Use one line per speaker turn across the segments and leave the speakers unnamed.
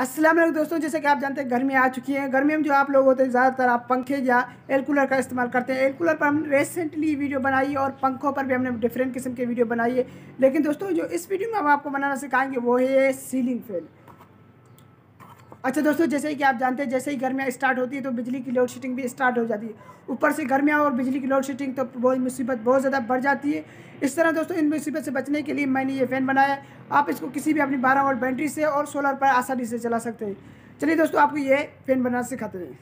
असलम दोस्तों जैसे कि आप जानते हैं गर्मी आ चुकी है गर्मी में जो आप लोग होते हैं ज़्यादातर आप पंखे या एयर कूलर का इस्तेमाल करते हैं एयर कूलर पर हमने रिसेंटली वीडियो बनाई है और पंखों पर भी हमने डिफरेंट किस्म के वीडियो बनाई है लेकिन दोस्तों जो इस वीडियो में हम आपको बनाना सिखाएंगे वो है सीलिंग फैन अच्छा दोस्तों जैसे ही कि आप जानते हैं जैसे ही गर्मियाँ स्टार्ट होती है तो बिजली की लोड शेडिंग भी स्टार्ट हो जाती है ऊपर से गर्मियाँ और बिजली की लोड शेडिंग तो बहुत मुसीबत बहुत ज़्यादा बढ़ जाती है इस तरह दोस्तों इन मुसीबत से बचने के लिए मैंने ये फ़ैन बनाया आप इसको किसी भी अपनी बारह वोल्ट बैटरी से और सोलर पर आसानी से चला सकते हैं चलिए दोस्तों आपको ये फ़ैन बनाना सिखाते हैं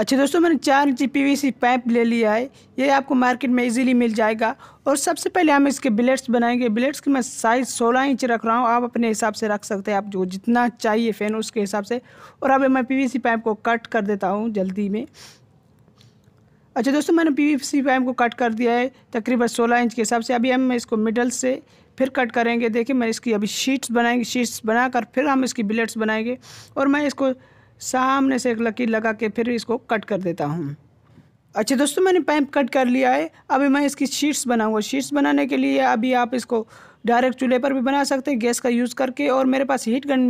अच्छा दोस्तों मैंने चार इंची सी पाइप ले लिया है ये आपको मार्केट में इजीली मिल जाएगा और सबसे पहले हम इसके ब्लेड्स बनाएंगे ब्लेड्स की मैं साइज़ 16 इंच रख रहा हूँ आप अपने हिसाब से रख सकते हैं आप जो जितना चाहिए फैन उसके हिसाब से और अब मैं सी पाइप को कट कर देता हूँ जल्दी में अच्छा दोस्तों मैंने सी पाइप को कट कर दिया है तकरीबन सोलह इंच के हिसाब से अभी हम इसको मिडल से फिर कट करेंगे देखिए मैं इसकी अभी शीट्स बनाएंगे शीट्स बनाकर फिर हम इसकी ब्लेड्स बनाएंगे और मैं इसको सामने से एक लकीर लगा के फिर इसको कट कर देता हूँ अच्छा दोस्तों मैंने पैंप कट कर लिया है अभी मैं इसकी शीट्स बनाऊँगा शीट्स बनाने के लिए अभी आप इसको डायरेक्ट चूल्हे पर भी बना सकते हैं गैस का यूज़ करके और मेरे पास हीट गन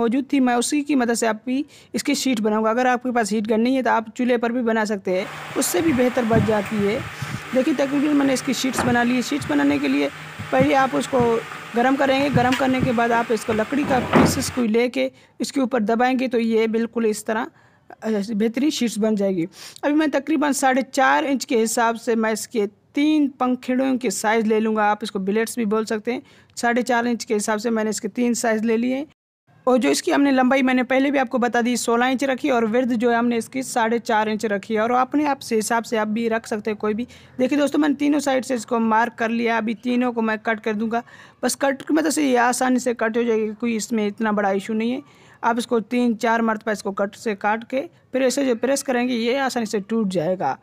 मौजूद थी मैं उसी की मदद से आप भी इसकी शीट बनाऊँगा अगर आपके पास हीट गन नहीं है तो आप चूल्हे पर भी बना सकते हैं उससे भी बेहतर बच जाती है देखिए तकरीबन मैंने इसकी शीट्स बना ली है शीट्स बनाने के लिए पहले आप उसको गर्म करेंगे गर्म करने के बाद आप इसको लकड़ी का पीसेस को ले के इसके ऊपर दबाएंगे तो ये बिल्कुल इस तरह बेहतरीन शीट्स बन जाएगी अभी मैं तकरीबन साढ़े चार इंच के हिसाब से मैं इसके तीन पंखेड़ों के साइज़ ले लूँगा आप इसको बिलेट्स भी बोल सकते हैं साढ़े चार इंच के हिसाब से मैंने इसके तीन साइज़ ले लिए और जो इसकी हमने लंबाई मैंने पहले भी आपको बता दी सोलह इंच रखी और वृद्ध जो है हमने इसकी साढ़े चार इंच रखी है और अपने आप से हिसाब से आप भी रख सकते हैं कोई भी देखिए दोस्तों मैंने तीनों साइड से इसको मार्क कर लिया अभी तीनों को मैं कट कर दूंगा बस कट की मतलब से ये आसानी से कट हो जाएगी कोई इसमें इतना बड़ा इशू नहीं है आप इसको तीन चार मरतबा इसको कट से काट के फिर ऐसे जो प्रेस करेंगे ये आसानी से टूट जाएगा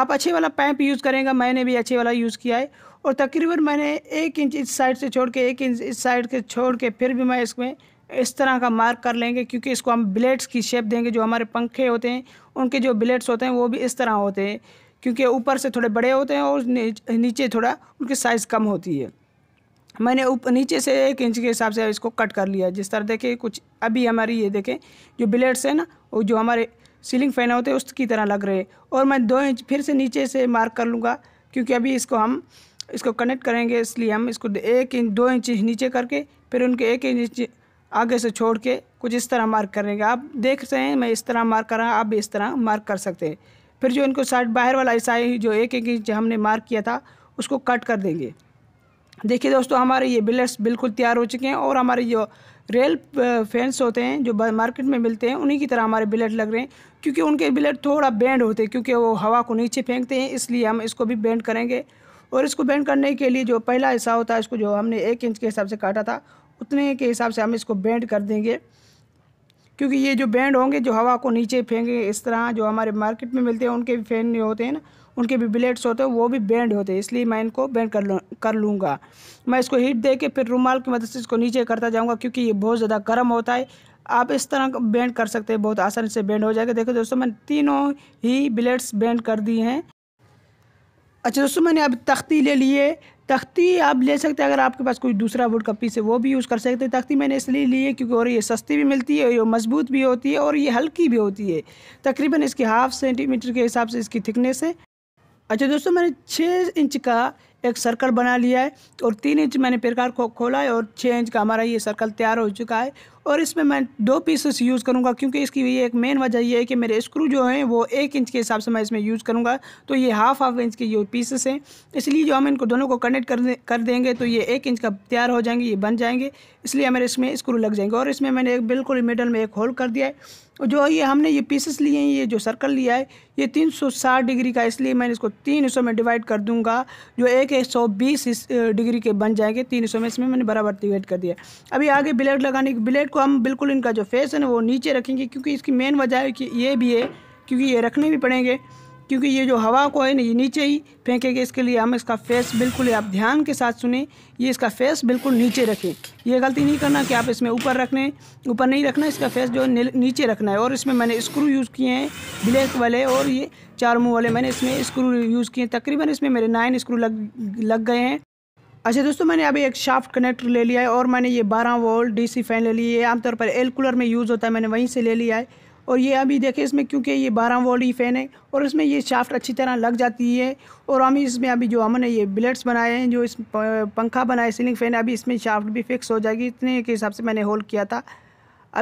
आप अच्छे वाला पैंप यूज़ करेंगे मैंने भी अच्छे वाला यूज़ किया है और तकरीबन मैंने एक इंच इस साइड से छोड़ के एक इंच इस साइड के छोड़ के फिर भी मैं इसमें इस तरह का मार्क कर लेंगे क्योंकि इसको हम ब्लेड्स की शेप देंगे जो हमारे पंखे होते हैं उनके जो ब्लेड्स होते हैं वो भी इस तरह होते हैं क्योंकि ऊपर से थोड़े बड़े होते हैं और नीचे थोड़ा उनकी साइज़ कम होती है मैंने ऊपर नीचे से एक इंच के हिसाब से इसको कट कर लिया जिस तरह देखें कुछ अभी हमारी ये देखें जो ब्लेड्स हैं ना वो जो हमारे सीलिंग फैन होते हैं उसकी तरह लग रहे और मैं दो इंच फिर से नीचे से मार्क कर लूँगा क्योंकि अभी इसको हम इसको कनेक्ट करेंगे इसलिए हम इसको एक इंच दो इंच नीचे करके फिर उनके एक इंच आगे से छोड़ के कुछ इस तरह मार्क करेंगे आप देख सकते हैं मैं इस तरह मार्क कर रहा आप भी इस तरह मार्क कर सकते हैं फिर जो इनको साइड बाहर वाला हिस्सा जो एक एक इंच हमने मार्क किया था उसको कट कर देंगे देखिए दोस्तों हमारे ये बिलर्स बिल्कुल तैयार हो चुके हैं और हमारे जो रेल फैंस होते हैं जो मार्केट में मिलते हैं उन्हीं की तरह हमारे बिलेट लग रहे हैं क्योंकि उनके बिलेट थोड़ा बेंड होते हैं क्योंकि वो हवा को नीचे फेंकते हैं इसलिए हम इसको भी बेंड करेंगे और इसको बेंड करने के लिए जो पहला हिस्सा होता है इसको जो हमने एक इंच के हिसाब से काटा था उतने के हिसाब से हम इसको बैंड कर देंगे क्योंकि ये जो बैंड होंगे जो हवा को नीचे फेंकेंगे इस तरह जो हमारे मार्केट में मिलते हैं उनके भी फैन होते हैं ना उनके भी ब्लेड्स होते हैं वो भी बैंड होते हैं इसलिए मैं इनको बैंड कर लूँ कर लूँगा मैं इसको हीट दे के फिर रुमाल की मदद से इसको नीचे करता जाऊँगा क्योंकि ये बहुत ज़्यादा गर्म होता है आप इस तरह बैंड कर सकते हैं बहुत आसानी से बैंड हो जाएगा देखो दोस्तों मैंने तीनों ही ब्लेड्स बैंड कर दिए हैं अच्छा दोस्तों मैंने अब तख्ती ले लिए तख्ती आप ले सकते हैं अगर आपके पास कोई दूसरा वुड का पीस है वो भी यूज़ कर सकते हैं तख्ती मैंने इसलिए ली है क्योंकि और ये सस्ती भी मिलती है ये मज़बूत भी होती है और ये हल्की भी होती है तकरीबन इसकी हाफ सेंटीमीटर के हिसाब से इसकी थिकनेस है अच्छा दोस्तों मैंने छः इंच का एक सर्कल बना लिया है और तीन इंच मैंने प्रकार को खोला है और छः इंच का हमारा ये सर्कल तैयार हो चुका है और इसमें मैं दो पीसेस यूज़ करूँगा क्योंकि इसकी ये एक मेन वजह ये है कि मेरे स्क्रू जो हैं वो एक इंच के हिसाब से मैं इसमें यूज़ करूँगा तो ये हाफ हाफ इंच के ये पीसेस हैं इसलिए जो हम इनको दोनों को कनेक्ट कर कर देंगे तो ये एक इंच का तैयार हो जाएंगे ये बन जाएंगे इसलिए हमारे इसमें स्क्रू लग जाएंगे और इसमें मैंने एक बिल्कुल मिडल में एक होल कर दिया है जो ये हमने ये पीसेस लिए हैं ये जो सर्कल लिया है ये 360 डिग्री का इसलिए मैंने इसको तीन हिस्सों में डिवाइड कर दूंगा जो एक एक सौ बीस डिग्री के बन जाएंगे तीन हिस्सों में इसमें मैंने बराबर डिवाइड कर दिया अभी आगे ब्लेड लगाने की ब्लेड को इसको हम बिल्कुल इनका जो फेस है ना वो नीचे रखेंगे क्योंकि इसकी मेन वजह है कि ये भी है क्योंकि ये रखने भी पड़ेंगे क्योंकि ये जो हवा को है ना ये नीचे ही फेंकेंगे इसके लिए हम इसका फेस बिल्कुल आप ध्यान के साथ सुने ये इसका फेस बिल्कुल नीचे रखें ये गलती नहीं करना कि आप इसमें ऊपर रखने ऊपर नहीं रखना इसका फेस जो है नीचे रखना है और इसमें मैंने स्क्रू यूज़ किए हैं ब्लैक वाले और ये चार मुँह वाले मैंने इसमें स्क्रू यूज़ किए हैं तकरीबन इसमें मेरे नाइन स्क्रू लग लग गए हैं अच्छा दोस्तों मैंने अभी एक शाफ्ट कनेक्टर ले लिया है और मैंने ये 12 वोल्ट डीसी फैन ले लिया है आमतौर पर एल कूलर में यूज़ होता है मैंने वहीं से ले लिया है और ये अभी देखें इसमें क्योंकि ये 12 वोल्ट ही फ़ैन है और इसमें ये शाफ्ट अच्छी तरह लग जाती है और हम इसमें अभी जो हमने ये ब्लेट्स बनाए हैं जो इस पंखा बनाए सीलिंग फ़ैन अभी इसमें शाफ्ट भी फिक्स हो जाएगी इतने के हिसाब से मैंने होल्ड किया था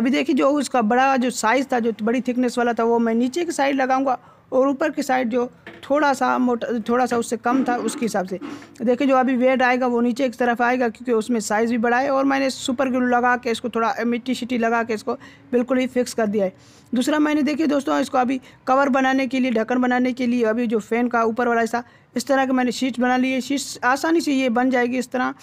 अभी देखिए जो उसका बड़ा जो साइज़ था जो बड़ी थिकनेस वाला था वो मैं नीचे की साइड लगाऊँगा और ऊपर की साइड जो थोड़ा सा मोटा थोड़ा सा उससे कम था उसके हिसाब से देखिए जो अभी वेट आएगा वो नीचे एक तरफ आएगा क्योंकि उसमें साइज़ भी बढ़ा है और मैंने सुपर ग्लू लगा के इसको थोड़ा मिट्टी शिट्टी लगा के इसको बिल्कुल ही फिक्स कर दिया है दूसरा मैंने देखिए दोस्तों इसको अभी कवर बनाने के लिए ढक्कन बनाने के लिए अभी जो फ़ैन का ऊपर वाला हिस्सा इस तरह के मैंने शीट बना ली है आसानी से ये बन जाएगी इस तरह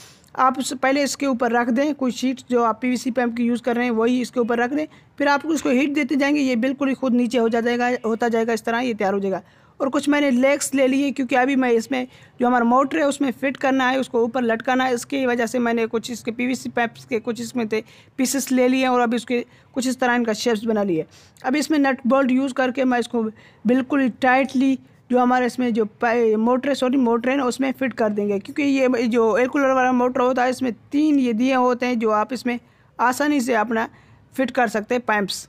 आप पहले इसके ऊपर रख दें कोई शीट जो आप पी सी पैम्प की यूज़ कर रहे हैं वही इसके ऊपर रख दें फिर आप उसको हीट देते जाएंगे ये बिल्कुल ही खुद नीचे हो जा जाएगा होता जाएगा इस तरह ये तैयार हो जाएगा और कुछ मैंने लेग्स ले लिए क्योंकि अभी मैं इसमें जो हमारा मोटर है उसमें फिट करना है उसको ऊपर लटकाना है इसकी वजह से मैंने कुछ इसके पीवीसी पाइप्स के कुछ इसमें थे पीसेस ले लिए और अभी इसके कुछ इस तरह इनका शेप्स बना लिए अब इसमें नट बोल्ट यूज़ करके मैं इसको बिल्कुल ही टाइटली जो हमारे इसमें जो मोटर है सॉरी मोटर है ना उसमें फ़िट कर देंगे क्योंकि ये जो एयर कूलर वाला मोटर होता है इसमें तीन ये दिए होते हैं जो आप इसमें आसानी से अपना फिट कर सकते हैं पैंप्स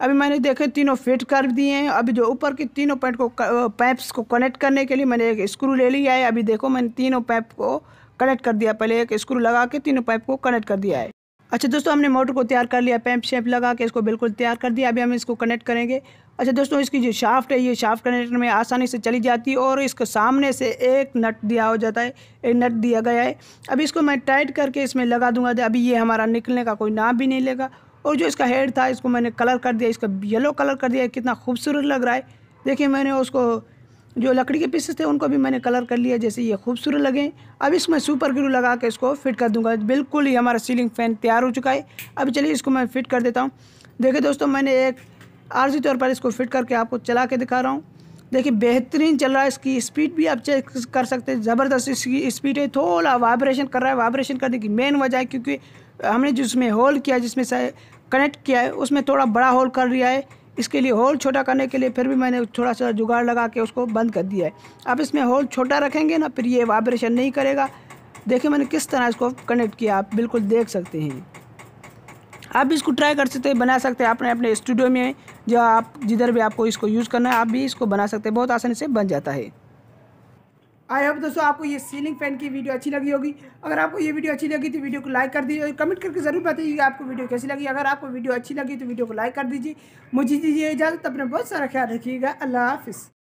अभी मैंने देखे तीनों फिट कर दिए हैं अभी जो ऊपर की तीनों पैंट को पैंप्स को कनेक्ट करने के लिए मैंने एक स्क्रू ले लिया है अभी देखो मैंने तीनों पैंप को कनेक्ट कर दिया पहले एक स्क्रू लगा के तीनों पैंप को कनेक्ट कर दिया है अच्छा दोस्तों हमने मोटर को तैयार कर लिया पैंप शेप लगा के इसको बिल्कुल तैयार कर दिया अभी हम इसको कनेक्ट करेंगे अच्छा दोस्तों इसकी जो शाफ्ट है ये शाफ्ट कनेक्टर में आसानी से चली जाती है और इसके सामने से एक नट दिया हो जाता है एक नट दिया गया है अभी इसको मैं टाइट करके इसमें लगा दूंगा अभी ये हमारा निकलने का कोई नाम भी नहीं लेगा और जो इसका हेड था इसको मैंने कलर कर दिया इसका येलो कलर कर दिया कितना खूबसूरत लग रहा है देखिए मैंने उसको जो लकड़ी के पीसेस थे उनको भी मैंने कलर कर लिया जैसे ये खूबसूरत लगें अब इसमें सुपर ग्लू लगा के इसको फिट कर दूंगा बिल्कुल ही हमारा सीलिंग फैन तैयार हो चुका है अब चलिए इसको मैं फिट कर देता हूँ देखिए दोस्तों मैंने एक आरजी तौर पर इसको फिट करके आपको चला के दिखा रहा हूँ देखिए बेहतरीन चल रहा है इसकी स्पीड भी आप चेक कर सकते हैं ज़बरदस्त इसकी स्पीड है थोड़ा वाइब्रेशन कर रहा है वाइब्रेशन करने की मेन वजह है क्योंकि हमने जिसमें होल किया जिसमें कनेक्ट किया है उसमें थोड़ा बड़ा होल कर लिया है इसके लिए होल छोटा करने के लिए फिर भी मैंने थोड़ा सा जुगाड़ लगा के उसको बंद कर दिया है अब इसमें होल छोटा रखेंगे ना फिर ये वाइब्रेशन नहीं करेगा देखिए मैंने किस तरह इसको कनेक्ट किया आप बिल्कुल देख सकते हैं आप इसको ट्राई कर सकते हैं बना सकते हैं अपने अपने स्टूडियो में जो आप जिधर भी आपको इसको यूज़ करना है आप भी इसको बना सकते हैं बहुत आसानी से बन जाता है आई होप तो दोस्तों आपको ये सीलिंग फैन की वीडियो अच्छी लगी होगी अगर आपको ये वीडियो अच्छी लगी तो वीडियो को लाइक कर दीजिए और कमेंट करके जरूर बताइए आपको वीडियो कैसी लगी अगर आपको वीडियो अच्छी लगी तो वीडियो को लाइक कर दीजिए मुझे दीजिए इजाज़त अपना बहुत सारा ख्याल रखिएगा अल्लाह हाफिज़